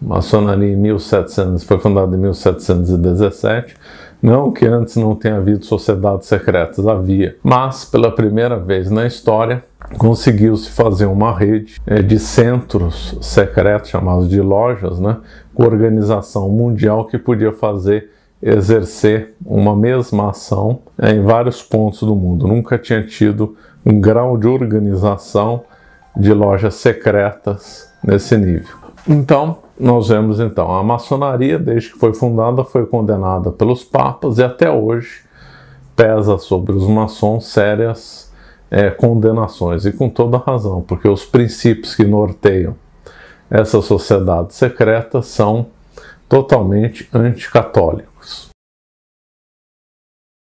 maçonaria em 1700, foi fundada em 1717. Não que antes não tenha havido sociedades secretas, havia. Mas, pela primeira vez na história, conseguiu-se fazer uma rede é, de centros secretos, chamados de lojas, né, com organização mundial que podia fazer exercer uma mesma ação é, em vários pontos do mundo. Nunca tinha tido um grau de organização de lojas secretas nesse nível. Então, nós vemos então, a maçonaria, desde que foi fundada, foi condenada pelos papas e até hoje pesa sobre os maçons sérias é, condenações, e com toda razão, porque os princípios que norteiam essa sociedade secreta são totalmente anticatólicos.